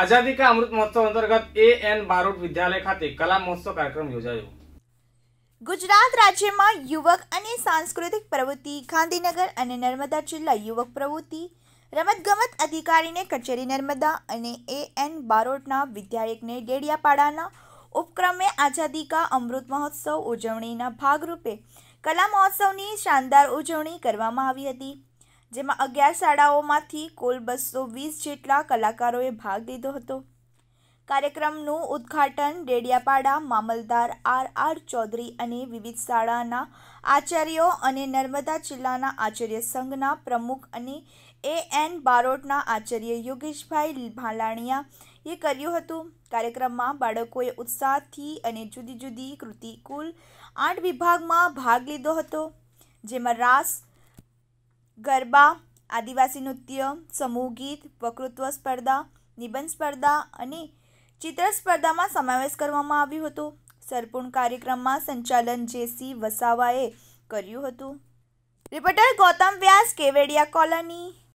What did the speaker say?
આઝાદી કા અમૃત મહોત્સવ અંતર્ગત એ એન બારોટ વિદ્યાલય ખાતે કલા મહોત્સવ કાર્યક્રમ યોજાયો ગુજરાત રાજ્યમાં યુવક અને સાંસ્કૃતિક પ્રવૃત્તિ ગાંધીનગર અને નર્મદા જિલ્લા યુવક પ્રવૃત્તિ રમતગમત અધિકારીને કચેરી નર્મદા અને એ એન બારોટના વિદ્યાયકને ડેડિયાપાડાના ઉપક્રમે આઝાદી કા અમૃત મહોત્સવ ઉજવણીના ભાગરૂપે કલા મહોત્સવની શાનદાર ઉજવણી કરવામાં આવી હતી જેમાં અગિયાર શાળાઓમાંથી કુલ બસો વીસ જેટલા કલાકારોએ ભાગ લીધો હતો કાર્યક્રમનું ઉદ્ઘાટન ડેડિયાપાડા મામલદાર આર આર ચૌધરી અને વિવિધ શાળાના આચાર્યો અને નર્મદા જિલ્લાના આચાર્ય સંઘના પ્રમુખ અને એ એન બારોટના આચાર્ય યોગેશભાઈ ભાલાણિયા કર્યું હતું કાર્યક્રમમાં બાળકોએ ઉત્સાહથી અને જુદી જુદી કૃતિ કુલ આઠ વિભાગમાં ભાગ લીધો હતો જેમાં રાસ ગરબા આદિવાસી નૃત્ય સમૂહ ગીત વકૃત્વ સ્પર્ધા નિબંધ સ્પર્ધા અને ચિત્ર સ્પર્ધામાં સમાવેશ કરવામાં આવ્યો હતો સરપૂર્ણ કાર્યક્રમમાં સંચાલન જેસી વસાવાએ કર્યું હતું રિપોર્ટર ગૌતમ વ્યાસ કેવેડિયા કોલોની